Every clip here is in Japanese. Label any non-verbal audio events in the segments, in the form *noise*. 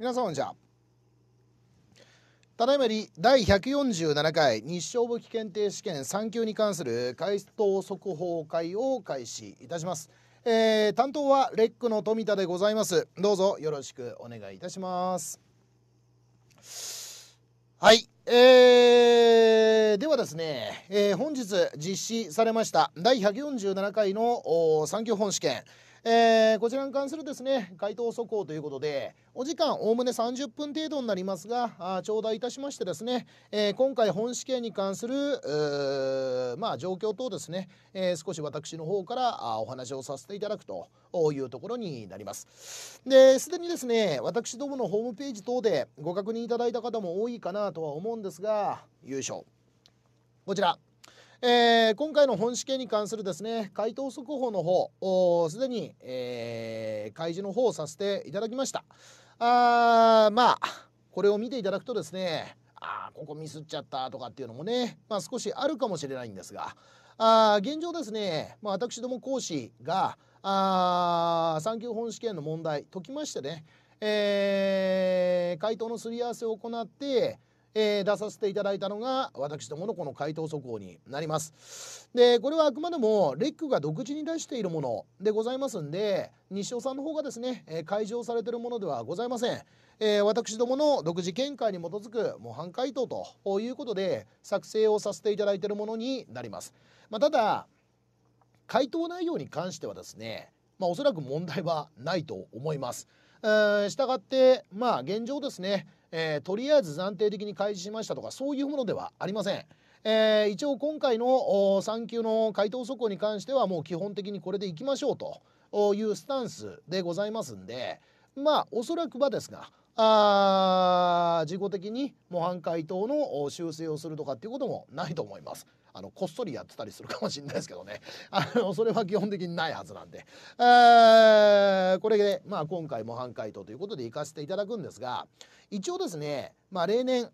皆さんじゃただいまより第147回日照簿記検定試験3級に関する回答速報会を開始いたします、えー、担当はレックの富田でございますどうぞよろしくお願いいたしますはいえー、ではですね、えー、本日実施されました第147回の3級本試験えー、こちらに関するですね回答速報ということでお時間おおむね30分程度になりますがあ頂戴いたしましてですね、えー、今回本試験に関するまあ状況等ですね、えー、少し私の方からあお話をさせていただくというところになりますですでにですね私どものホームページ等でご確認いただいた方も多いかなとは思うんですが優勝こちらえー、今回の本試験に関するですね回答速報の方すでに、えー、開示の方をさせていただきましたあまあこれを見ていただくとですねあここミスっちゃったとかっていうのもね、まあ、少しあるかもしれないんですがあ現状ですね、まあ、私ども講師があ級本試験の問題解きましてね、えー、回答のすり合わせを行ってえー、出させていただいたのが私どものこの回答速報になります。でこれはあくまでもレックが独自に出しているものでございますんで西尾さんの方がですね、えー、されているものではございません。えー、私どもの独自見解に基づく模範回答ということで作成をさせていただいているものになります。まあ、ただ回答内容に関してはですね、まあ、おそらく問題はないと思います。したがって、まあ、現状ですねえー、とりあえず暫定的に開示しましたとかそういうものではありません。えー、一応今回の3級の回答速報に関してはもう基本的にこれでいきましょうというスタンスでございますんでまあおそらくはですがあ自己的に模範解答の修正をするとかっていうこともないと思います。あのこっそりやってたりするかもしれないですけどねあのそれは基本的にないはずなんで、えー、これで、まあ、今回模範解答ということで行かせていただくんですが一応ですね、まあ、例年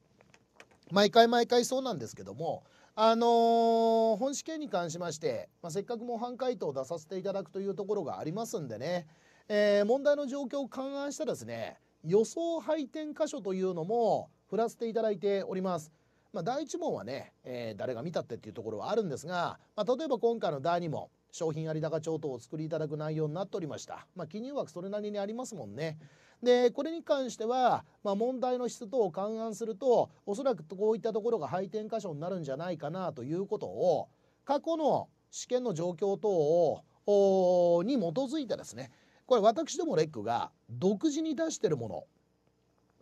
毎回毎回そうなんですけどもあのー、本試験に関しまして、まあ、せっかく模範解答を出させていただくというところがありますんでね、えー、問題の状況を勘案したらですね予想配点箇所というのも振らせていただいております。まあ、第1問はね、えー、誰が見たってっていうところはあるんですが、まあ、例えば今回の第2問商品有高帳等を作りいただく内容になっておりました、まあ、記入枠それなりにありますもんねでこれに関しては、まあ、問題の質等を勘案するとおそらくこういったところが配点箇所になるんじゃないかなということを過去の試験の状況等をに基づいてですねこれ私どもレックが独自に出してるもの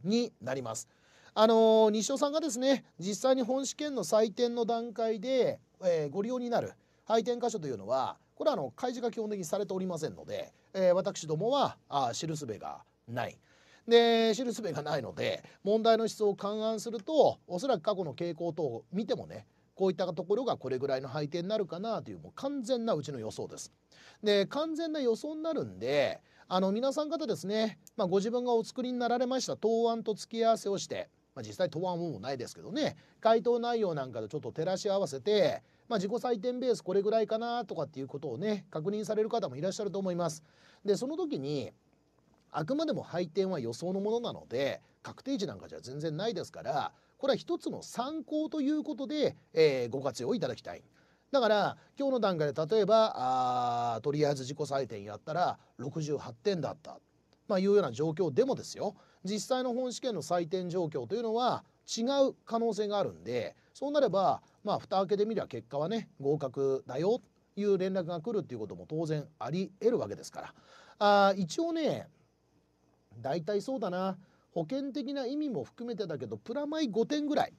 になります。あの西尾さんがですね実際に本試験の採点の段階で、えー、ご利用になる配点箇所というのはこれはあの開示が基本的にされておりませんので、えー、私どもはあ知るすべがない。で知るすべがないので問題の質を勘案するとおそらく過去の傾向等を見てもねこういったところがこれぐらいの配点になるかなというもう完全なうちの予想です。で完全な予想になるんであの皆さん方ですね、まあ、ご自分がお作りになられました答案と付き合わせをして、まあ、実際答案もないですけどね回答内容なんかでちょっと照らし合わせて、まあ、自己採点ベースこれぐらいかなとかっていうことをね確認される方もいらっしゃると思います。でその時にあくまでも配点は予想のものなので確定値なんかじゃ全然ないですからこれは一つの参考ということで、えー、ご活用いただきたい。だから今日の段階で例えばあとりあえず自己採点やったら68点だった、まあ、いうような状況でもですよ実際の本試験の採点状況というのは違う可能性があるんでそうなればまあ蓋開けてみりゃ結果はね合格だよという連絡が来るっていうことも当然あり得るわけですからあ一応ね大体そうだな保険的な意味も含めてだけどプラマイ5点ぐらい、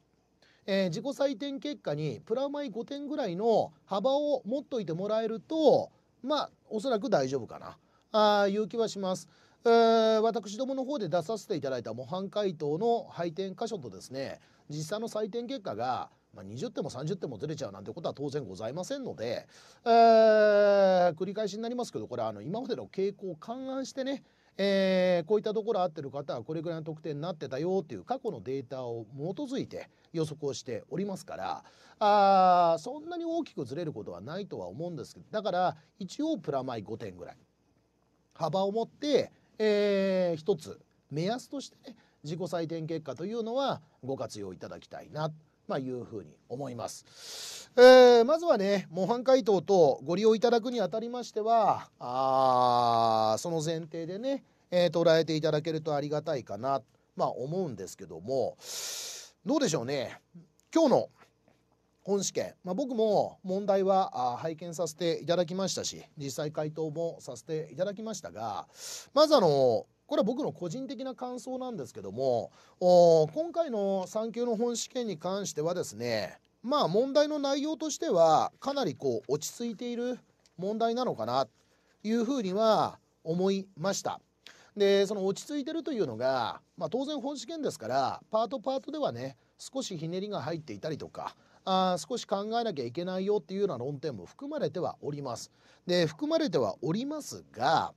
えー、自己採点結果にプラマイ5点ぐらいの幅を持っといてもらえるとまあおそらく大丈夫かなあいう気はします。私どもの方で出させていただいた模範解答の配点箇所とですね実際の採点結果がまあ、20点も30点もずれちゃうなんてことは当然ございませんので、えー、繰り返しになりますけどこれあの今までの傾向を勘案してねえー、こういったところ合ってる方はこれぐらいの得点になってたよっていう過去のデータを基づいて予測をしておりますからあそんなに大きくずれることはないとは思うんですけどだから一応プラマイ5点ぐらい幅を持って、えー、一つ目安としてね自己採点結果というのはご活用いただきたいなまあ、いうふうに思います。えー、まずはね模範解答とご利用いただくにあたりましてはあその前提でね、えー、捉えていただけるとありがたいかなまあ思うんですけどもどうでしょうね今日の本試験、まあ、僕も問題は拝見させていただきましたし実際回答もさせていただきましたがまずあのこれは僕の個人的な感想なんですけども今回の3級の本試験に関してはですねまあ問題の内容としてはかなりこう落ち着いている問題なのかなというふうには思いました。でその落ち着いてるというのが、まあ、当然本試験ですからパートパートではね少しひねりが入っていたりとかあ少し考えなきゃいけないよっていうような論点も含まれてはおります。で含まれてはおりますが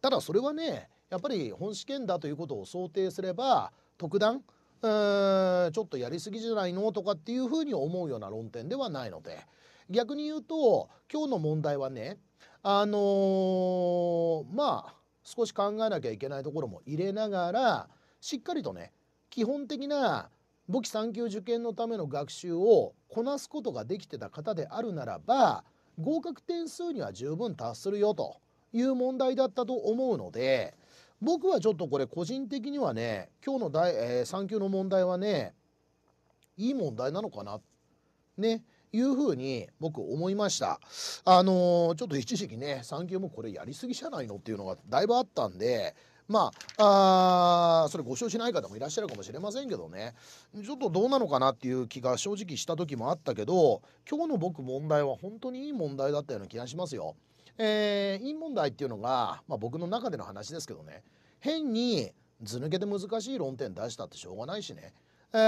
ただそれはねやっぱり本試験だということを想定すれば特段ちょっとやりすぎじゃないのとかっていうふうに思うような論点ではないので逆に言うと今日の問題はねあのー、まあ少し考えなきゃいけないところも入れながらしっかりとね基本的な簿記3級受験のための学習をこなすことができてた方であるならば合格点数には十分達するよという問題だったと思うので。僕はちょっとこれ個人的にはね今日の第、えー、3級の問題はねいい問題なのかなねいうふうに僕思いました。あのー、ちょっと一時期ね3級もこれやりすぎじゃないのっていうのがだいぶあったんでまあ、あそれご承知ない方もいらっしゃるかもしれませんけどねちょっとどうなのかなっていう気が正直した時もあったけど今日の僕問題は本当にいい問題だったような気がしますよ。えー、陰問題っていうのが、まあ、僕の中での話ですけどね変に図抜けで難しい論点出したってしょうがないしね、え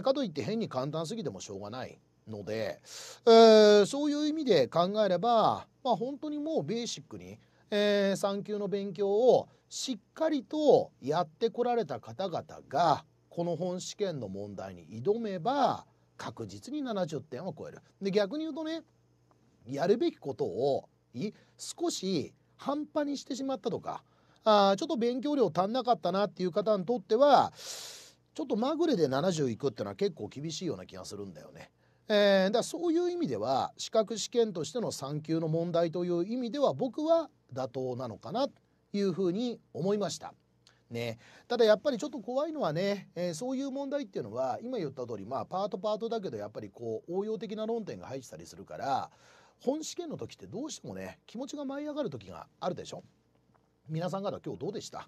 ー、かといって変に簡単すぎてもしょうがないので、えー、そういう意味で考えれば、まあ、本当にもうベーシックに、えー、3級の勉強をしっかりとやってこられた方々がこの本試験の問題に挑めば確実に70点を超える。で逆に言うとねやるべきことをい少し半端にしてしまったとかあちょっと勉強量足んなかったなっていう方にとってはちょっとまぐれで70いくっていうのは結構厳しいような気がするんだよね。えー、だからそういう意味では資格試験としての3級の問題という意味では僕は妥当なのかなというふうに思いました。ね、ただやっぱりちょっと怖いのはね、えー、そういう問題っていうのは今言った通りまあパートパートだけどやっぱりこう応用的な論点が入ってたりするから本試験の時ってどうしてもね気持ちが舞い上がる時があるでしょ皆さん方今日どうでした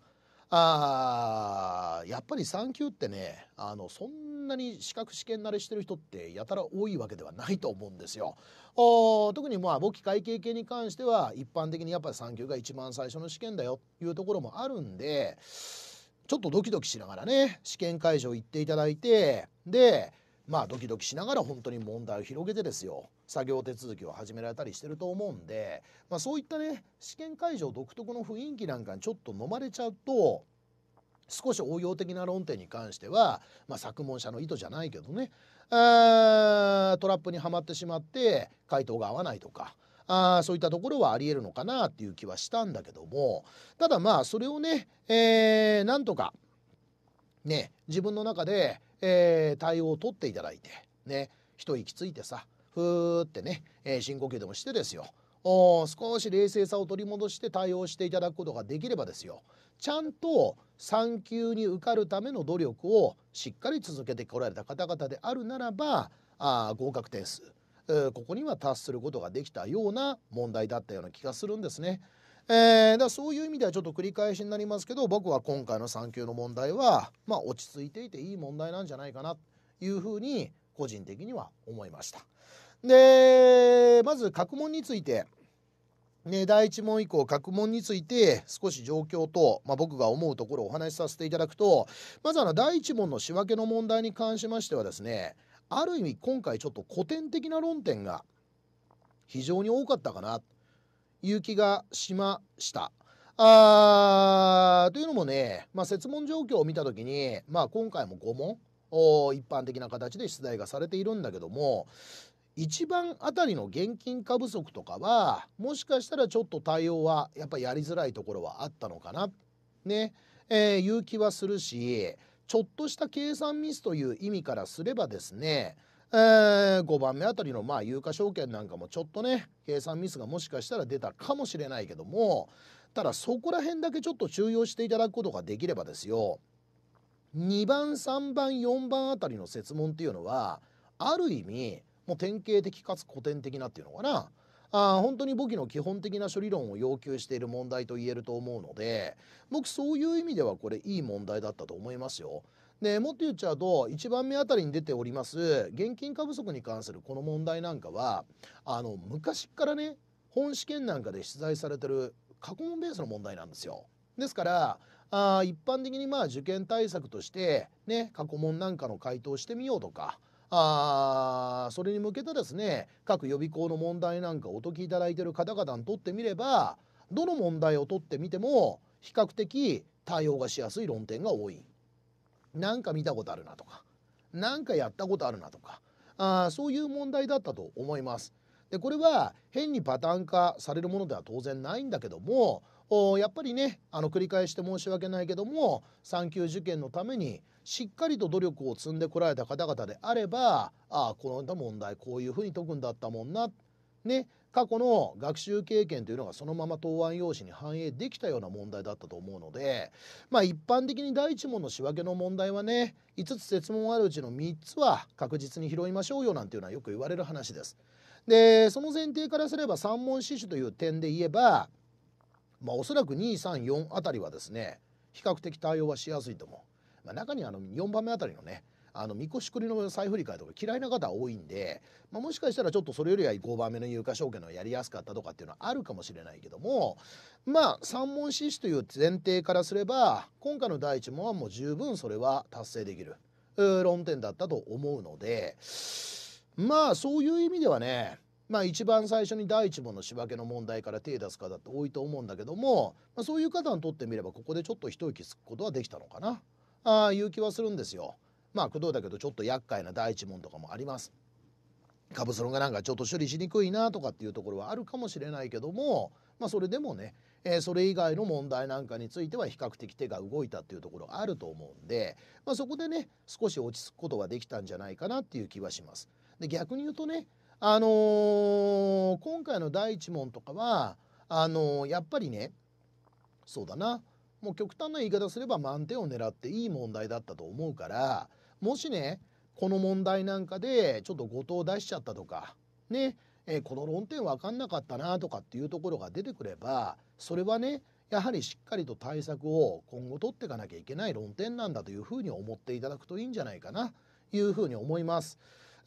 あーやっぱり3級ってねあのそんなに資格試験慣れしてる人ってやたら多いわけではないと思うんですよ。お特にまあ簿記会計系に関しては一般的にやっぱり3級が一番最初の試験だよというところもあるんでちょっとドキドキしながらね試験会場行っていただいてでまあドキドキしながら本当に問題を広げてですよ作業手続きを始められたりしてると思うんで、まあ、そういったね試験会場独特の雰囲気なんかにちょっと飲まれちゃうと少し応用的な論点に関しては、まあ、作文者の意図じゃないけどねあトラップにはまってしまって回答が合わないとか。あそういったところはありえるのかなっていう気はしたんだけどもただまあそれをね、えー、なんとかね自分の中で、えー、対応を取っていただいてね一息ついてさふーってね、えー、深呼吸でもしてですよお少し冷静さを取り戻して対応していただくことができればですよちゃんと3級に受かるための努力をしっかり続けてこられた方々であるならばあ合格点数ここには達することができたような問題だったような気がするんですね。えー、だそういう意味ではちょっと繰り返しになりますけど僕は今回の3級の問題は、まあ、落ち着いていていい問題なんじゃないかなというふうに個人的には思いました。でまず各問について、ね、第1問以降各問について少し状況と、まあ、僕が思うところをお話しさせていただくとまずあの第1問の仕分けの問題に関しましてはですねある意味今回ちょっと古典的な論点が非常に多かったかなという気がしました。あというのもね、まあ、設問状況を見た時に、まあ、今回も5問一般的な形で出題がされているんだけども1番あたりの現金化不足とかはもしかしたらちょっと対応はやっぱやりづらいところはあったのかなねえー、いう気はするしちょっとした計算ミスという意味からすればですねえー、5番目あたりのまあ有価証券なんかもちょっとね計算ミスがもしかしたら出たかもしれないけどもただそこら辺だけちょっと注意をしていただくことができればですよ2番3番4番あたりの設問っていうのはある意味もう典型的かつ古典的なっていうのかなあ本当に簿記の基本的な処理論を要求している問題と言えると思うので僕そういう意味ではこれいい問題だったと思いますよ。でもっと言っちゃうと1番目あたりに出ております現金過不足に関するこの問題なんかはあの昔からね本試験なんかで出題されてる過去問ベースの問題なんですよ。ですからあ一般的にまあ受験対策としてね過去問なんかの回答してみようとかあそれに向けたですね各予備校の問題なんかお解きいただいてる方々にとってみればどの問題を取ってみても比較的対応がしやすい論点が多い。なんか見たことあるなとかなんかやったことあるなとかあそういう問題だったと思います。でこれは変にパターン化されるものでは当然ないんだけどもやっぱりねあの繰り返して申し訳ないけども3級受験のためにしっかりと努力を積んでこられた方々であればああこの問題こういうふうに解くんだったもんなね過去の学習経験というのがそのまま答案用紙に反映できたような問題だったと思うのでまあ一般的に第一問の仕分けの問題はね5つ設問あるうちの3つは確実に拾いましょうよなんていうのはよく言われる話です。でその前提からすれば3問死守という点で言えば、まあ、おそらく234あたりはですね比較的対応はしやすいと思う。まあ、中にあの4番目あたりのねあの、みこしくりの再振り替えとか嫌いな方多いんで、まあ、もしかしたらちょっとそれよりは5番目の有価証券のやりやすかったとかっていうのはあるかもしれないけども、まあ、三問死守という前提からすれば、今回の第一問はもう十分それは達成できる論点だったと思うので、まあ、そういう意味ではね、まあ、一番最初に第一問の仕分けの問題から手出す方って多いと思うんだけども、まあ、そういう方にとってみればここでちょっと一息つくことはできたのかな。あいう気はするんですよ。まあ工藤だけどちょっと厄介な第一問とかもあります。カブスロがなんかちょっと処理しにくいなとかっていうところはあるかもしれないけども、まあ、それでもね、えー、それ以外の問題なんかについては比較的手が動いたっていうところがあると思うんで、まあ、そこでね少し落ち着くことができたんじゃないかなっていう気はします。で逆に言うとね、あのー、今回の第一問とかはあのー、やっぱりねそうだなもう極端な言い方すれば満点を狙っていい問題だったと思うからもしねこの問題なんかでちょっと後藤出しちゃったとかねえこの論点分かんなかったなとかっていうところが出てくればそれはねやはりしっかりと対策を今後取っていかなきゃいけない論点なんだというふうに思っていただくといいんじゃないかなというふうに思います。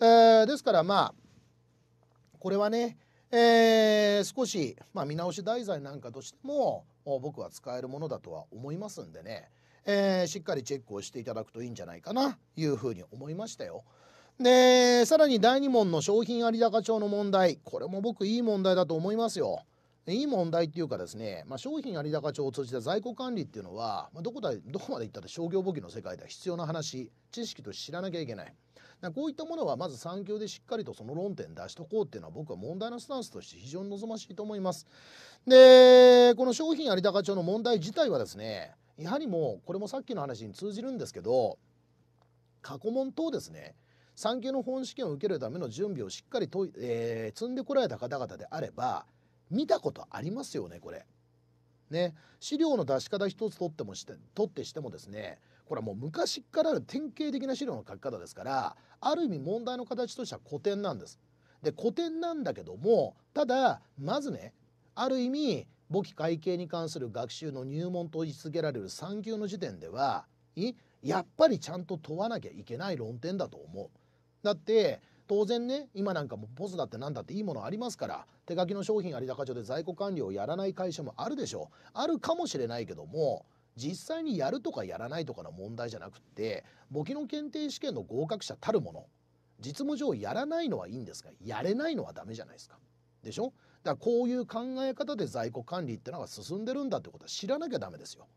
えー、ですからまあこれはね、えー、少し、まあ、見直し題材なんかとしても僕は使えるものだとは思いますんでね、えー、しっかりチェックをしていただくといいんじゃないかなというふうに思いましたよ。でさらに第2問の商品有高帳の問題これも僕いい問題だと思いますよ。いい問題っていうかですね、まあ、商品有高帳を通じた在庫管理っていうのは、まあ、どこだどこまでいったって商業簿記の世界では必要な話知識として知らなきゃいけない。こういったものはまず産業でしっかりとその論点出しとこうっていうのは僕は問題のスタンスとして非常に望ましいと思います。でこの商品有高町の問題自体はですねやはりもうこれもさっきの話に通じるんですけど過去問等ですね産業の本試験を受けるための準備をしっかりと、えー、積んでこられた方々であれば見たことありますよねこれ。ね資料の出し方一つとってもして取ってしてもですねこれはもう昔からある典型的な資料の書き方ですからある意味問題の形としては古典なんです。で古典なんだけどもただまずねある意味簿記会計に関する学習の入門と位置づけられる3級の時点ではやっぱりちゃんと問わなきゃいけない論点だと思う。だって当然ね今なんかもポスだって何だっていいものありますから手書きの商品有高帳で在庫管理をやらない会社もあるでしょうあるかもしれないけども実際にやるとかやらないとかの問題じゃなくって簿記の検定試験の合格者たるもの実務上やらないのはいいんですがやれないのはダメじゃないですか。でしょだからこういう考え方で在庫管理ってのが進んでるんだってことは知らなきゃダメですよ。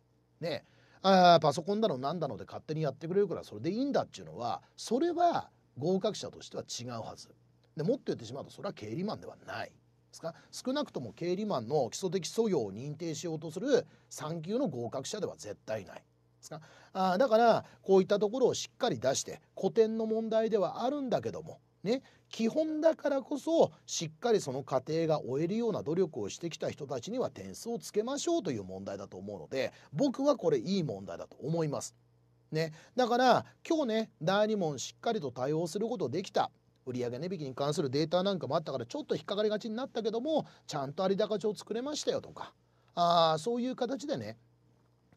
ねあパソコンだの何だので勝手にやってくれるからそれでいいんだっていうのはそれは合格者としては違うはず。でもっと言ってしまうとそれは経理マンではない。ですか少なくとも経理マンの基礎的素養を認定しようとする3級の合格者では絶対ない。ですかあだからこういったところをしっかり出して古典の問題ではあるんだけどもね、基本だからこそしっかりその過程が終えるような努力をしてきた人たちには点数をつけましょうという問題だと思うので僕はこれいい問題だと思います。ね、だから今日ね第2問しっかりと対応することできた売上値引きに関するデータなんかもあったからちょっと引っかかりがちになったけどもちゃんと有高帳作れましたよとかあそういう形でね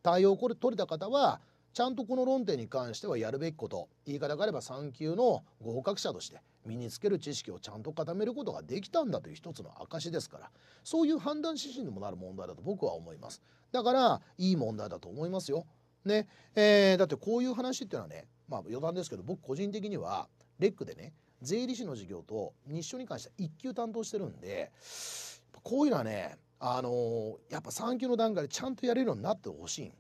対応これ取れた方はちゃんとこの論点に関してはやるべきこと言い方があれば3級の合格者として身につける知識をちゃんと固めることができたんだという一つの証ですからそういう判断指針にもなる問題だと僕は思いますだからいい問題だと思いますよ。ねえー、だってこういう話っていうのはねまあ余談ですけど僕個人的にはレックでね税理士の事業と日照に関しては1級担当してるんでこういうのはねあのやっぱ3級の段階でちゃんとやれるようになってほしい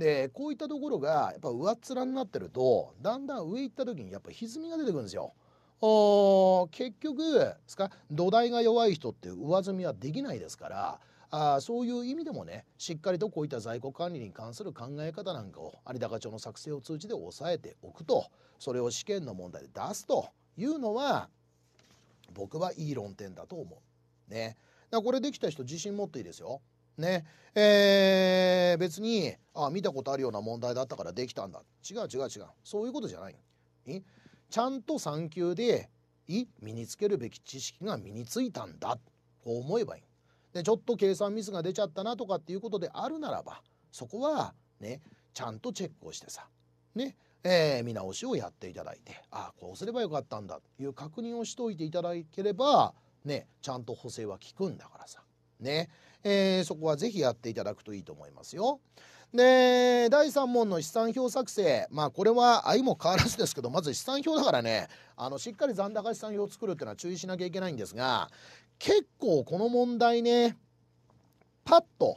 でこういったところがやっぱ上っ面になってるとだんだん上行った時にやっぱ歪みが出てくるんですよ。お結局ですか土台が弱い人って上積みはできないですからあそういう意味でもねしっかりとこういった在庫管理に関する考え方なんかを有高町の作成を通じて抑えておくとそれを試験の問題で出すというのは僕はいい論点だと思う。ね。だこれできた人自信持っていいですよ。ね。えー、別にあ見たことあるような問題だったからできたんだ。違う違う違う。そういうことじゃない。いちゃんと産休でい身につけるべき知識が身についたんだこう思えばいい。でちょっと計算ミスが出ちゃったなとかっていうことであるならばそこはねちゃんとチェックをしてさねえー、見直しをやっていただいてああこうすればよかったんだという確認をしておいていただければねちゃんと補正は効くんだからさね、えー、そこは是非やっていただくといいと思いますよ。で第3問の試算表作成まあこれは相も変わらずですけどまず試算表だからねあのしっかり残高試算表を作るっていうのは注意しなきゃいけないんですが結構この問題ねパッと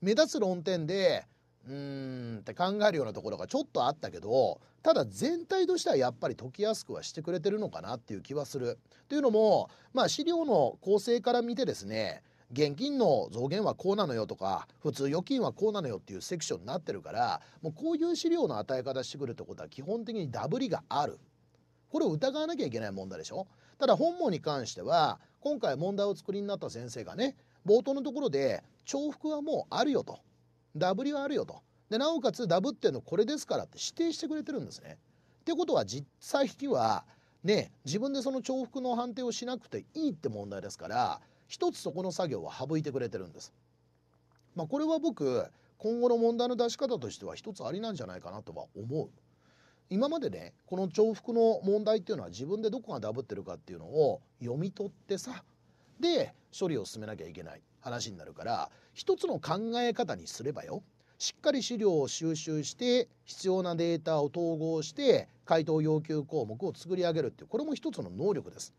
目立つ論点でうーんって考えるようなところがちょっとあったけどただ全体としてはやっぱり解きやすくはしてくれてるのかなっていう気はする。というのも、まあ、資料の構成から見てですね現金の増減はこうなのよとか普通預金はこうなのよっていうセクションになってるからもうこういう資料の与え方してくるってことは基本的にダブりがあるこれを疑わなきゃいけない問題でしょただ本文に関しては今回問題を作りになった先生がね冒頭のところで重複はもうあるよとダブりはあるよとでなおかつダブってのこれですからって指定してくれてるんですね。ってことは実際引きはね自分でその重複の判定をしなくていいって問題ですから一つそこの作業は省いてくれてるんです。まあ、これは僕今後の問題の出し方としては一つありなんじゃないかなとは思う。今までねこの重複の問題っていうのは自分でどこがダブってるかっていうのを読み取ってさで処理を進めなきゃいけない話になるから一つの考え方にすればよしっかり資料を収集して必要なデータを統合して回答要求項目を作り上げるってこれも一つの能力です。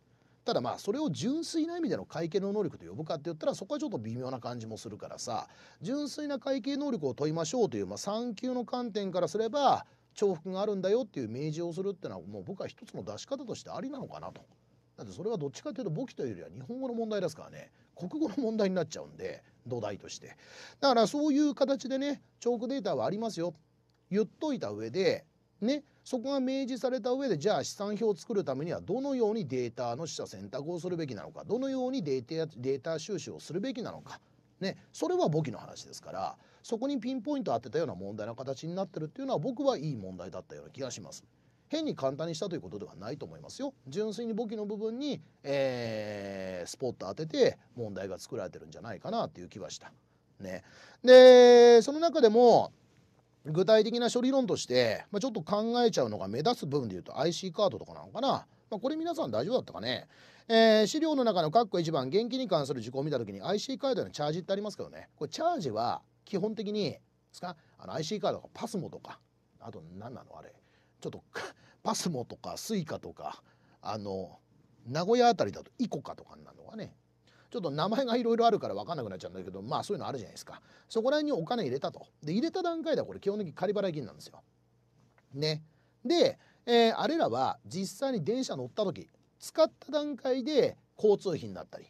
ただまあそれを純粋な意味での会計の能力と呼ぶかって言ったらそこはちょっと微妙な感じもするからさ純粋な会計能力を問いましょうという、まあ、3級の観点からすれば重複があるんだよっていう明示をするっていうのはもう僕は一つの出し方としてありなのかなと。だってそれはどっちかというと簿記というよりは日本語の問題ですからね国語の問題になっちゃうんで土台としてだからそういう形でねチョークデータはありますよ言っといた上でねそこが明示された上でじゃあ試算表を作るためにはどのようにデータの取捨選択をするべきなのかどのようにデータデータ収集をするべきなのか、ね、それは簿記の話ですからそこにピンポイント当てたような問題の形になってるっていうのは僕はいい問題だったような気がします。変に簡単にしたということではないと思いますよ。純粋に簿記の部分に、えー、スポット当てて問題が作られてるんじゃないかなっていう気はした。ね、でその中でも具体的な処理論として、まあ、ちょっと考えちゃうのが目立つ部分でいうと IC カードとかなのかな。まあ、これ皆さん大丈夫だったかね、えー、資料の中の括弧1番現金に関する事項を見た時に IC カードのチャージってありますけどねこれチャージは基本的にですかあの IC カードがパスモとかあと何なのあれちょっとパスモとかスイカとかあの名古屋辺りだとイコカとかになるのがねちょっと名前がいろいろあるから分かんなくなっちゃうんだけどまあそういうのあるじゃないですかそこら辺にお金入れたとで入れた段階ではこれ基本的に仮払い金なんですよ。ねで、えー、あれらは実際に電車乗った時使った段階で交通費になったり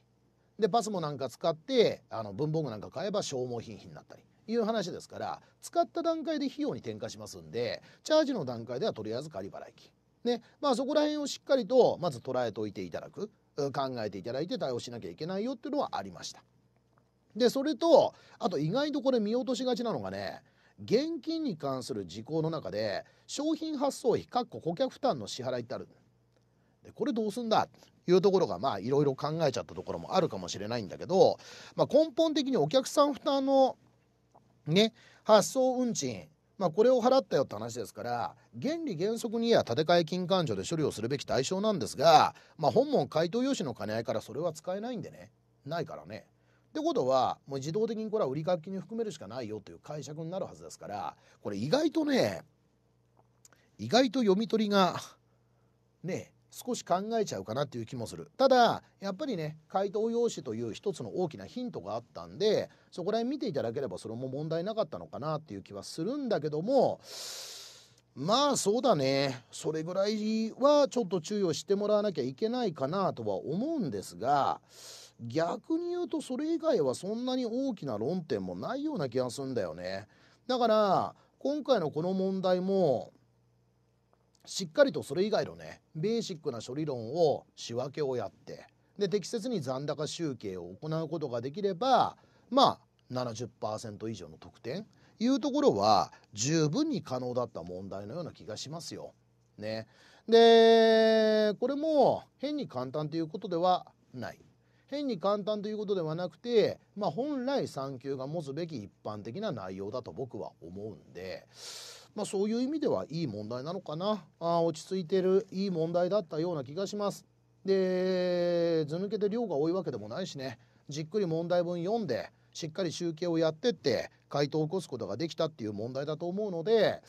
でパスモなんか使ってあの文房具なんか買えば消耗品になったりいう話ですから使った段階で費用に転嫁しますんでチャージの段階ではとりあえず仮払い金。ねまあ、そこら辺をしっかりとまず捉えておいていただく考えていただいて対応しなきゃいけないよっていうのはありました。でそれとあと意外とこれ見落としがちなのがね現金に関する事項の中で商品発送費かっこ顧客負担の支払いってあるでこれどうすんだというところがまあいろいろ考えちゃったところもあるかもしれないんだけど、まあ、根本的にお客さん負担のね、発送運賃、まあ、これを払ったよって話ですから原理原則にや建て替え金勘定で処理をするべき対象なんですが、まあ、本門回答用紙の兼ね合いからそれは使えないんでねないからね。ってことはもう自動的にこれは売掛金に含めるしかないよという解釈になるはずですからこれ意外とね意外と読み取りがね少し考えちゃうかなっていう気もするただやっぱりね回答用紙という一つの大きなヒントがあったんでそこら辺見ていただければそれも問題なかったのかなっていう気はするんだけどもまあそうだねそれぐらいはちょっと注意をしてもらわなきゃいけないかなとは思うんですが逆に言うとそれ以外はそんなに大きな論点もないような気がするんだよねだから今回のこの問題もしっかりとそれ以外のねベーシックな処理論を仕分けをやってで適切に残高集計を行うことができればまあ70%以上の得点いうところは十分に可能だった問題のような気がしますよ。ね、でこれも変に簡単ということではない。変に簡単ということではなくて、まあ、本来産休が持つべき一般的な内容だと僕は思うんでまあ、そういう意味ではいい問題なのかなあ落ち着いてるいい問題だったような気がします。で図抜けて量が多いわけでもないしねじっくり問題文読んでしっかり集計をやってって回答を起こすことができたっていう問題だと思うので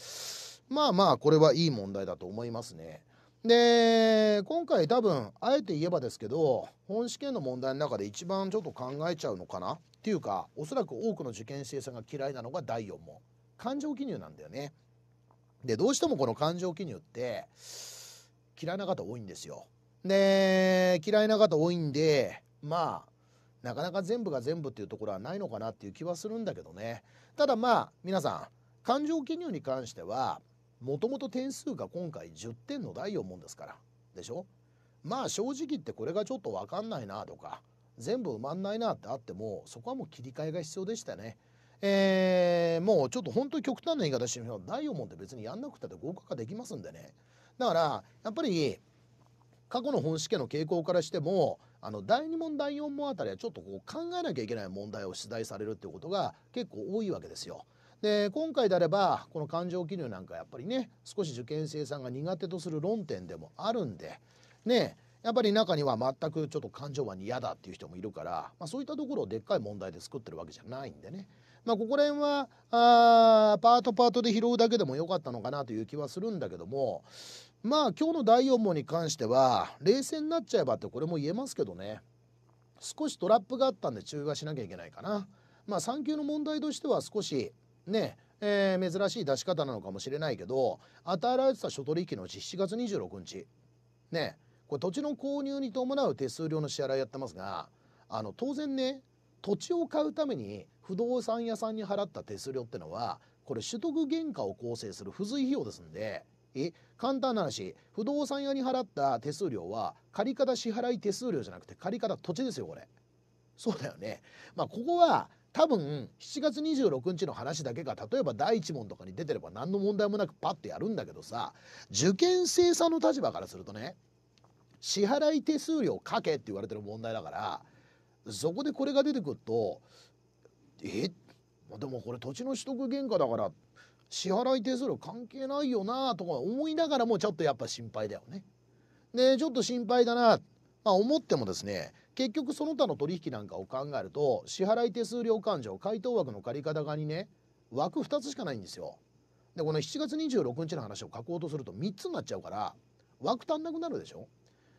まあまあこれはいい問題だと思いますね。で今回多分あえて言えばですけど本試験の問題の中で一番ちょっと考えちゃうのかなっていうかおそらく多くの受験生さんが嫌いなのが第4問。感情記入なんだよねで、どうしてもこの感情記入って、嫌いな方多いんですよ。で、嫌いな方多いんで、まあ、なかなか全部が全部っていうところはないのかなっていう気はするんだけどね。ただまあ、皆さん、感情記入に関しては、もともと点数が今回10点の第4問ですから。でしょまあ正直言ってこれがちょっと分かんないなとか、全部埋まんないなってあっても、そこはもう切り替えが必要でしたね。えー、もうちょっと本当に極端な言い方してみよう第4問って別にやんなくたって合格化できますんでねだからやっぱり過去の本試験の傾向からしてもあの第2問第4問あたりはちょっとこう考えなきゃいけない問題を出題されるっていうことが結構多いわけですよ。で今回であればこの感情記入なんかやっぱりね少し受験生さんが苦手とする論点でもあるんでねやっぱり中には全くちょっと感情は嫌だっていう人もいるから、まあ、そういったところをでっかい問題で作ってるわけじゃないんでねまあ、ここら辺はあーパートパートで拾うだけでも良かったのかなという気はするんだけどもまあ今日の第4問に関しては冷静になっちゃえばってこれも言えますけどね少しトラップがあったんで注意はしなきゃいけないかな。まあ、3級の問題としては少しねえー、珍しい出し方なのかもしれないけど与えられてた初取引のうち7月26日ねこれ土地の購入に伴う手数料の支払いやってますがあの当然ね土地を買うために不動産屋さんに払った手数料ってのはこれ取得原価を構成する付随費用ですんでえ簡単な話不動産屋に払った手数料は借方支払い手数料じゃなくて借方土地ですよこれそうだよねまあここは多分7月26日の話だけが例えば第一問とかに出てれば何の問題もなくパッとやるんだけどさ受験生さんの立場からするとね支払い手数料かけって言われてる問題だからそこでこれが出てくるとえでもこれ土地の取得原価だから支払い手数料関係ないよなとか思いながらもちょっとやっぱ心配だよね。でちょっと心配だな、まあ、思ってもですね結局その他の取引なんかを考えると支払い手数料勘定回答枠の借方側にね枠2つしかないんですよ。でこの7月26日の話を書こうとすると3つになっちゃうから枠足んなくなるでしょ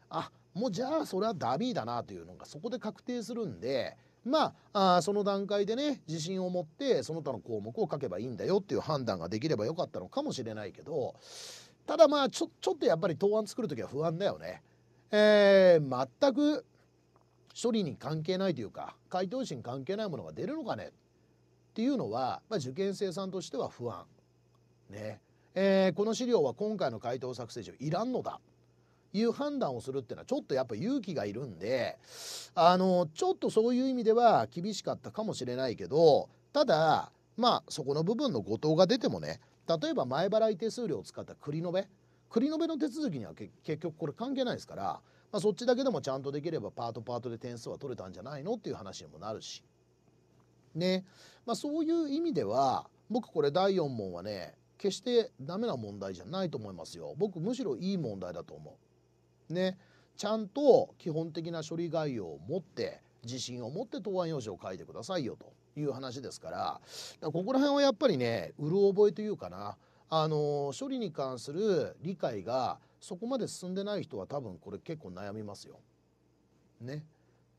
あもうじゃあそれはダミーだなというのがそこで確定するんでまあその段階でね自信を持ってその他の項目を書けばいいんだよっていう判断ができればよかったのかもしれないけどただまあちょちょっとやっぱり答案作る時は不安だよね。えー、全く処理に関係ないというか回答心関係ないものが出るのかねっていうのは、まあ、受験生さんとしては不安。ねえー、この資料は今回の回答作成上いらんのだいう判断をするっていうのはちょっとやっぱ勇気がいるんであのちょっとそういう意味では厳しかったかもしれないけどただまあそこの部分の後藤が出てもね例えば前払い手数料を使った繰延べ繰延べの手続きには結局これ関係ないですから、まあ、そっちだけでもちゃんとできればパートパートで点数は取れたんじゃないのっていう話にもなるしね、まあ、そういう意味では僕これ第4問はね決してダメな問題じゃないと思いますよ僕むしろいい問題だと思うねちゃんと基本的な処理概要を持って自信を持って答案用紙を書いてくださいよという話ですからここら辺はやっぱりねうる覚えというかなあの処理に関する理解がそこまで進んでない人は多分これ結構悩みますよ。ね。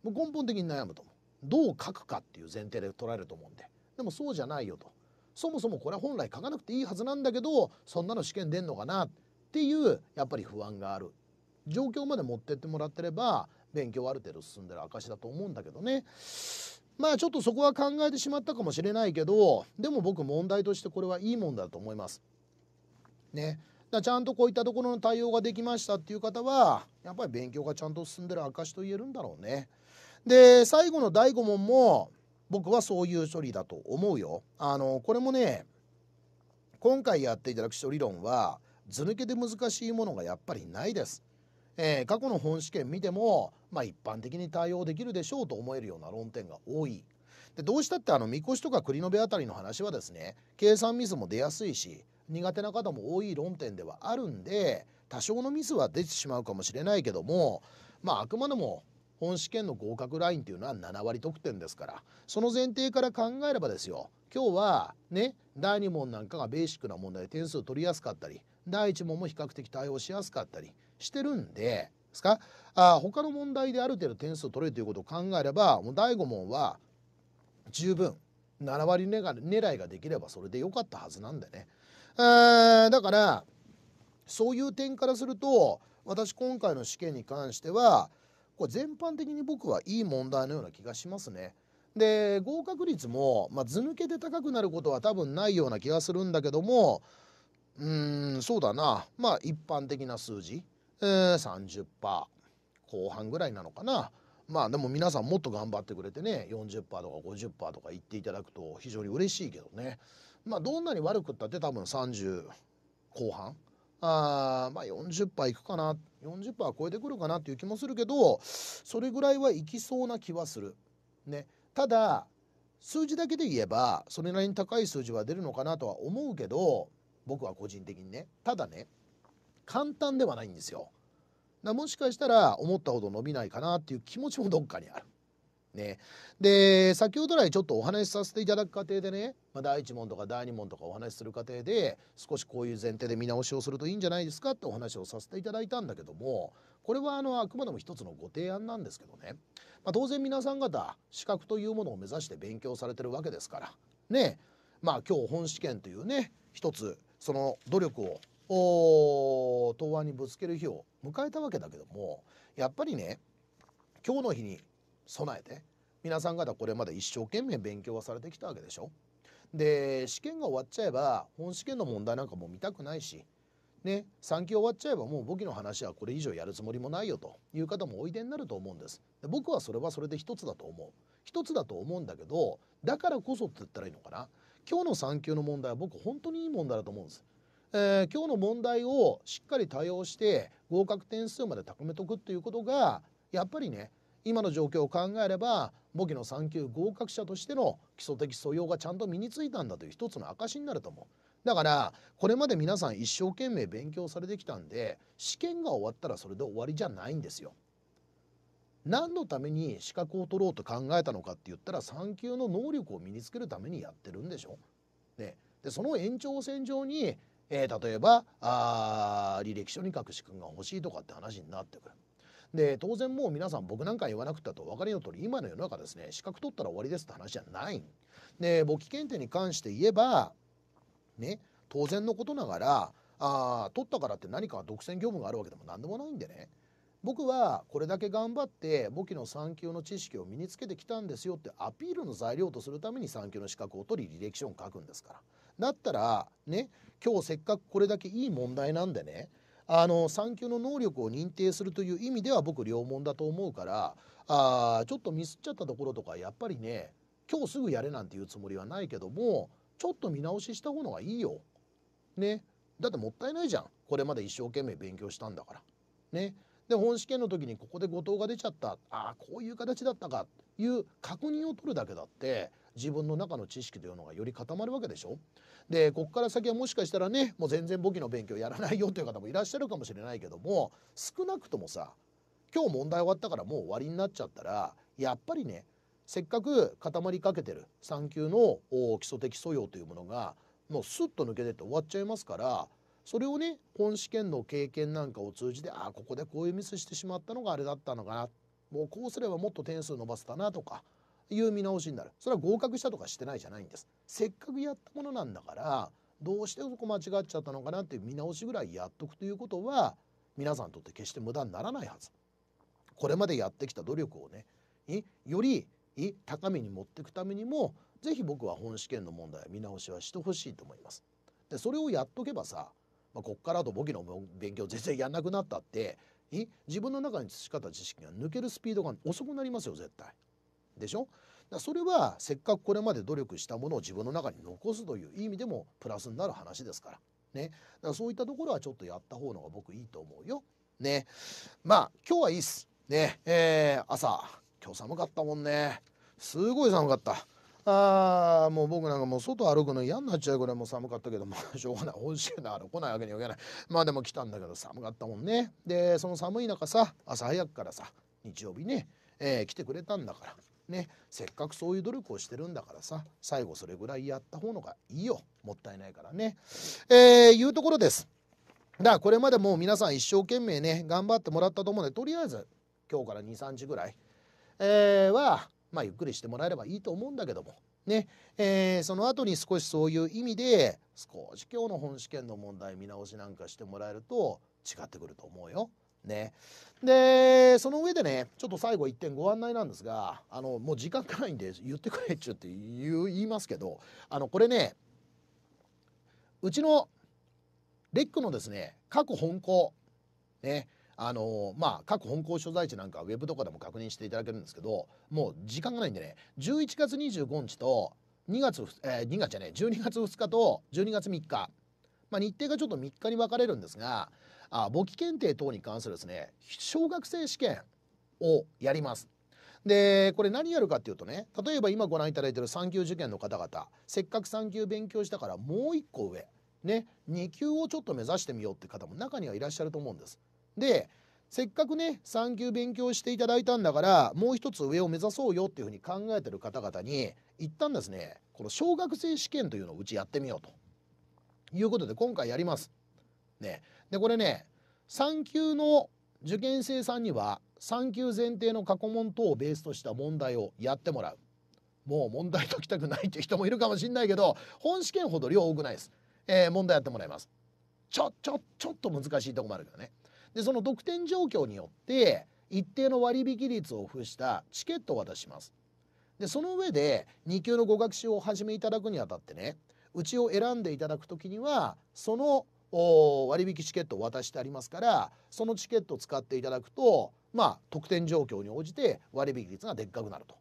もう根本的に悩むと思う。どう書くかっていう前提で捉えると思うんで。でもそうじゃないよと。そもそもこれは本来書かなくていいはずなんだけどそんなの試験出んのかなっていうやっぱり不安がある状況まで持ってってもらってれば勉強はある程度進んでる証だと思うんだけどねまあちょっとそこは考えてしまったかもしれないけどでも僕問題としてこれはいいもんだと思います。ね、だちゃんとこういったところの対応ができましたっていう方はやっぱり勉強がちゃんと進んでる証と言えるんだろうね。で最後の第5問も僕はそういう処理だと思うよ。あのこれもね今回やっていただく処理論は図抜けで難しいものがやっぱりないです。えー、過去の本試験見ても、まあ、一般的に対応できるでしょうと思えるような論点が多いでどうしたってあのみこしとか栗のべあたりの話はですね計算ミスも出やすいし苦手な方も多い論点ではあるんで多少のミスは出てしまうかもしれないけどもまああくまでも本試験の合格ラインっていうのは7割得点ですからその前提から考えればですよ今日はね第2問なんかがベーシックな問題で点数取りやすかったり第1問も比較的対応しやすかったりしてるんでですかあ他の問題である程度点数を取れるということを考えればもう第5問は十分7割狙いができればそれで良かったはずなんだね。だからそういう点からすると私今回の試験に関してはこれ全般的に僕はいい問題のような気がしますね。で合格率も、まあ、図抜けて高くなることは多分ないような気がするんだけどもうーんそうだなまあ一般的な数字えー、30%後半ぐらいなのかな。まあでも皆さんもっと頑張ってくれてね40%とか50%とか言っていただくと非常に嬉しいけどねまあどんなに悪くったって多分30後半あまあ40%いくかな40%は超えてくるかなっていう気もするけどそれぐらいはいきそうな気はする。ね、ただ数字だけで言えばそれなりに高い数字は出るのかなとは思うけど僕は個人的にねただね簡単ではないんですよ。だもしかしたら思ったほど伸びないかなっていう気持ちもどっかにある。ね、で先ほど来ちょっとお話しさせていただく過程でね、まあ、第1問とか第2問とかお話しする過程で少しこういう前提で見直しをするといいんじゃないですかってお話をさせていただいたんだけどもこれはあのあくまでも一つのご提案なんですけどね、まあ、当然皆さん方資格というものを目指して勉強されてるわけですからねまあ今日本試験というね一つその努力を答案にぶつける日を迎えたわけだけどもやっぱりね今日の日に備えて皆さん方これまで一生懸命勉強はされてきたわけでしょで試験が終わっちゃえば本試験の問題なんかも見たくないしね、3級終わっちゃえばもう簿記の話はこれ以上やるつもりもないよという方もおいでになると思うんですで僕はそれはそれで一つだと思う一つだと思うんだけどだからこそって言ったらいいのかな今日の3級の問題は僕本当にいい問題だと思うんですえー、今日の問題をしっかり対応して合格点数まで高めとくっていうことがやっぱりね今の状況を考えれば模擬の3級合格者としての基礎的素養がちゃんと身についたんだという一つの証になると思うだからこれまで皆さん一生懸命勉強されてきたんで試験が終わったらそれで終わりじゃないんですよ何のために資格を取ろうと考えたのかって言ったら3級の能力を身につけるためにやってるんでしょ、ね、でその延長線上にえー、例えばあ履歴書に隠し君が欲しいとかって話になってくる。で当然もう皆さん僕なんか言わなくたとお分かりの通り今の世の中ですね資格取ったら終わりですって話じゃない。で簿記検定に関して言えばね当然のことながらあ取ったからって何か独占業務があるわけでも何でもないんでね僕はこれだけ頑張って簿記の3級の知識を身につけてきたんですよってアピールの材料とするために3級の資格を取り履歴書を書くんですからだったらね今日せっかくこれだけいい問題なんでねあの産休の能力を認定するという意味では僕両門だと思うからあちょっとミスっちゃったところとかやっぱりね今日すぐやれなんていうつもりはないけどもちょっと見直しした方がいいよ。ね。だってもったいないじゃんこれまで一生懸命勉強したんだから。ね。で本試験の時にここで後藤が出ちゃったああこういう形だったかっていう確認を取るだけだって自分の中の知識というのがより固まるわけでしょでここから先はもしかしたらねもう全然簿記の勉強やらないよという方もいらっしゃるかもしれないけども少なくともさ今日問題終わったからもう終わりになっちゃったらやっぱりねせっかく固まりかけてる3級の基礎的素養というものがもうスッと抜けてって終わっちゃいますからそれをね本試験の経験なんかを通じてああここでこういうミスしてしまったのがあれだったのかなもうこうすればもっと点数伸ばせたなとかいう見直しになるそれは合格したとかしてないじゃないんですせっかくやったものなんだからどうしてそこ間違っちゃったのかなっていう見直しぐらいやっとくということは皆さんにとって決して無駄にならないはずこれまでやってきた努力をねより高めに持っていくためにもぜひ僕は本試験の問題見直しはしてほしいと思います。でそれをやっとけばさ、まあ、こっからと簿記の勉強全然やんなくなったってえ自分の中に培った知識が抜けるスピードが遅くなりますよ絶対。でしょだそれはせっかくこれまで努力したものを自分の中に残すという意味でもプラスになる話ですから。ね、だからそういったところはちょっとやった方のが僕いいと思うよ。ね。まあ今日はいいっす。ねえー、朝今日寒かったもんね。すごい寒かった。あーもう僕なんかもう外歩くの嫌になっちゃうぐらいもう寒かったけども *laughs* しょうがない本州だなら来ないわけにはいかないまあでも来たんだけど寒かったもんねでその寒い中さ朝早くからさ日曜日ね、えー、来てくれたんだからねせっかくそういう努力をしてるんだからさ最後それぐらいやった方のがいいよもったいないからねえー、いうところですだからこれまでもう皆さん一生懸命ね頑張ってもらったと思うのでとりあえず今日から23時ぐらい、えー、はまあゆっくりしてもらえればいいと思うんだけどもねえー、その後に少しそういう意味で少し今日の本試験の問題見直しなんかしてもらえると違ってくると思うよ。ね。で、その上でね、ちょっと最後1点ご案内なんですが、あの、もう時間がないんで言ってくれっちゅうって言いますけど、あの、これね、うちのレックのですね、各本校、ね、あのまあ、各本校所在地なんかウェブとかでも確認していただけるんですけどもう時間がないんでね11月25日と2月、えー、2月じゃね12月2日と12月3日まあ、日程がちょっと3日に分かれるんですがあ簿記検定等に関するですね小学生試験をやります。でこれ何やるかっていうとね例えば今ご覧いただいてる3級受験の方々せっかく3級勉強したからもう1個上ね2級をちょっと目指してみようって方も中にはいらっしゃると思うんです。でせっかくね3級勉強していただいたんだからもう一つ上を目指そうよっていうふうに考えてる方々に一旦ですねこの小学生試験というのをうちやってみようと。いうことで今回やります。ね、でこれね3級の受験生さんには3級前提の過去問等をベースとした問題をやってもらう。もう問題解きたくないって人もいるかもしんないけど本試験ほど量多くないです。えー、問題やってもらいます。ちょちょちょっと難しいとこもあるけどね。でその得点状況によって一定の割引率を付したチケットを渡します。でその上で2級の語学習をお始めいただくにあたってねうちを選んでいただく時にはその割引チケットを渡してありますからそのチケットを使っていただくとまあ得点状況に応じて割引率がでっかくなると。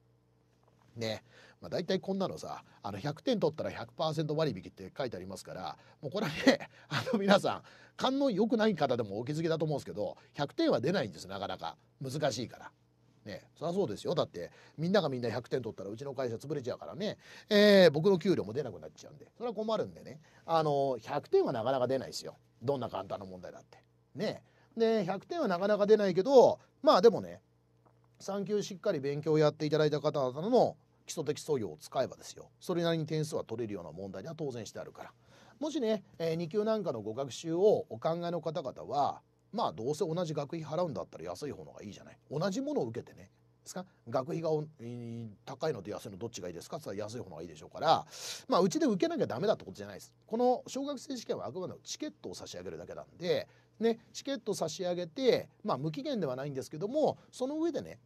ねまあ、大体こんなのさあの100点取ったら100%割引って書いてありますからもうこれはね *laughs* あの皆さん勘の良くない方でもお気づきだと思うんですけど100点は出ないんですなかなか難しいから。ね、そりゃそうですよ。だって、みんながみんな100点取ったら、うちの会社潰れちゃうからね、えー、僕の給料も出なくなっちゃうんで、それは困るんでね、あの、100点はなかなか出ないですよ。どんな簡単な問題だって。ね。で、100点はなかなか出ないけど、まあでもね、3級しっかり勉強をやっていただいた方々の基礎的素養を使えばですよ、それなりに点数は取れるような問題には当然してあるから。もしね、えー、2級なんかのご学習をお考えの方々は、まあどうせ同じ学費払うんだったら安い方のがいいじゃない同じものを受けてねですか学費が高いのと安いのどっちがいいですかって言ったら安い方がいいでしょうからまあうちで受けなきゃダメだってことじゃないですこの小学生試験はあくまでもチケットを差し上げるだけなんでねチケットを差し上げてまあ無期限ではないんですけどもその上でね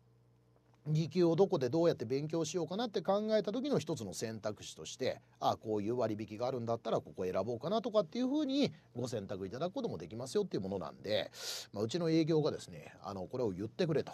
時給をどこでどうやって勉強しようかなって考えた時の一つの選択肢としてああこういう割引があるんだったらここ選ぼうかなとかっていうふうにご選択いただくこともできますよっていうものなんで、まあ、うちの営業がですねあのこれを言ってくれと。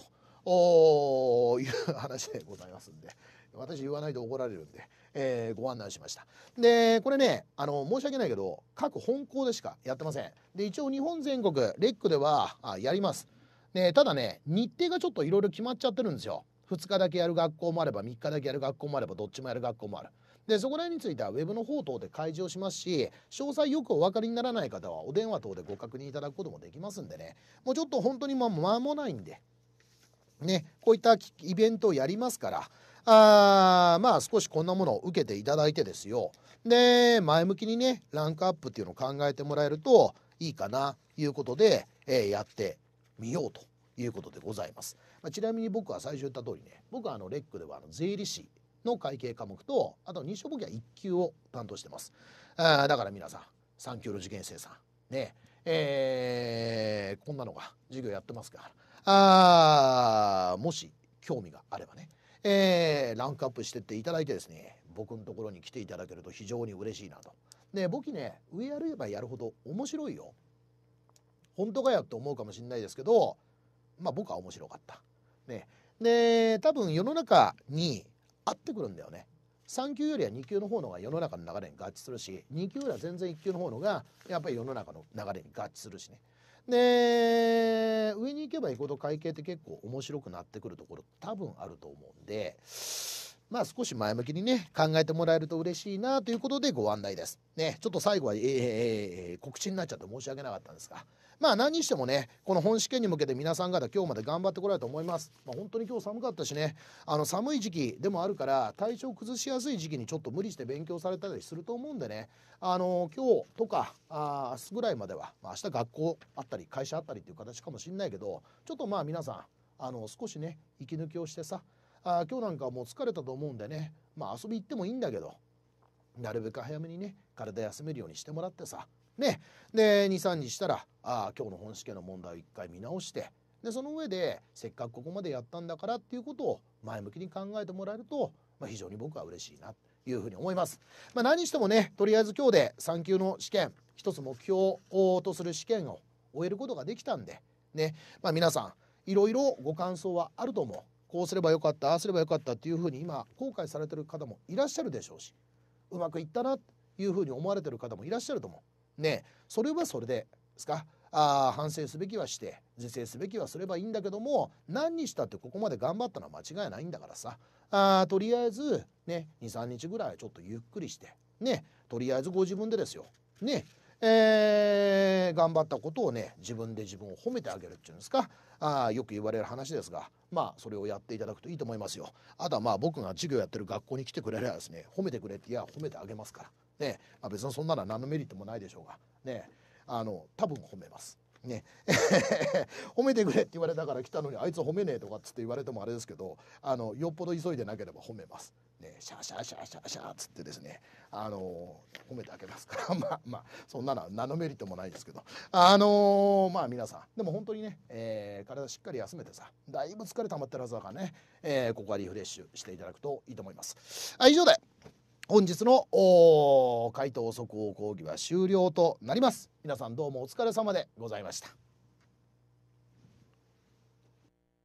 おいう話でございますんで私言わないと怒られるんで、えー、ご案内しましたでこれねあの申し訳ないけど各本校でしかやってませんで一応日本全国レックではあやります、ね、ただね日程がちょっといろいろ決まっちゃってるんですよ2日だけやる学校もあれば3日だけやる学校もあればどっちもやる学校もある。でそこら辺については Web の方等で開示をしますし詳細よくお分かりにならない方はお電話等でご確認いただくこともできますんでねもうちょっと本当にま間もないんで、ね、こういったイベントをやりますからあまあ少しこんなものを受けていただいてですよで前向きにねランクアップっていうのを考えてもらえるといいかないうことで、えー、やってみようということでございます。まあ、ちなみに僕は最初言った通りね僕はあのレックではあの税理士の会計科目とあと認証簿記は1級を担当してますあだから皆さん3級の受験生さんねえー、こんなのが授業やってますからあもし興味があればね、えー、ランクアップしてっていただいてですね僕のところに来ていただけると非常に嬉しいなと。で簿記ね上やればやるほど面白いよ。本当かよって思うかもしれないですけどまあ僕は面白かった。ね、で多分世の中に合ってくるんだよね3級よりは2級の方のが世の中の流れに合致するし2級よりは全然1級の方のがやっぱり世の中の流れに合致するしねで上に行けば行くほど会計って結構面白くなってくるところ多分あると思うんでまあ少し前向きにね考えてもらえると嬉しいなということでご案内です。ねちょっと最後は、えー、えー、告知になっちゃって申し訳なかったんですが、まあ何にしてもねこの本試験に向けて皆さん方今日まで頑張ってこられたと思います、まあ、本当に今日寒かったしねあの寒い時期でもあるから体調崩しやすい時期にちょっと無理して勉強されたりすると思うんでねあの今日とかあ明日ぐらいまでは、まあ、明日学校あったり会社あったりっていう形かもしんないけどちょっとまあ皆さんあの少しね息抜きをしてさあ今日なんかもう疲れたと思うんでねまあ遊び行ってもいいんだけどなるべく早めにね体休めるようにしてもらってさね、で23日したらあ今日の本試験の問題を一回見直してでその上でせっかくここまでやったんだからっていうことを前向きに考えてもらえると、まあ、非常に僕は嬉しいなというふうに思います。まあ、何してもねとりあえず今日で3級の試験一つ目標とする試験を終えることができたんで、ねまあ、皆さんいろいろご感想はあると思う。こうすればよかったああすればよかったっていうふうに今後悔されてる方もいらっしゃるでしょうしうまくいったなというふうに思われてる方もいらっしゃると思う。ねそれはそれでですかあ反省すべきはして是正すべきはすればいいんだけども何にしたってここまで頑張ったのは間違いないんだからさあとりあえずね23日ぐらいちょっとゆっくりしてねとりあえずご自分でですよねえー、頑張ったことをね自分で自分を褒めてあげるっていうんですかあよく言われる話ですがまあそれをやっていただくといいと思いますよあとはまあ僕が授業やってる学校に来てくれればですね褒めてくれっていや褒めてあげますからね、あ別にそんなのは何のメリットもないでしょうが、ね、あの多分褒めます。ね、*laughs* 褒めてくれって言われたから来たのにあいつ褒めねえとかっつって言われてもあれですけどあのよっぽど急いでなければ褒めます。ね、シャーシャーシャーシャーシャーっつってですね、あのー、褒めてあげますからまあまあそんなのは何のメリットもないですけどあのー、まあ皆さんでも本当にね、えー、体しっかり休めてさだいぶ疲れ溜まってるはずだからね、えここはリフレッシュしていただくといいと思います。あ以上で本日の回答速報講義は終了となります皆さんどうもお疲れ様でございました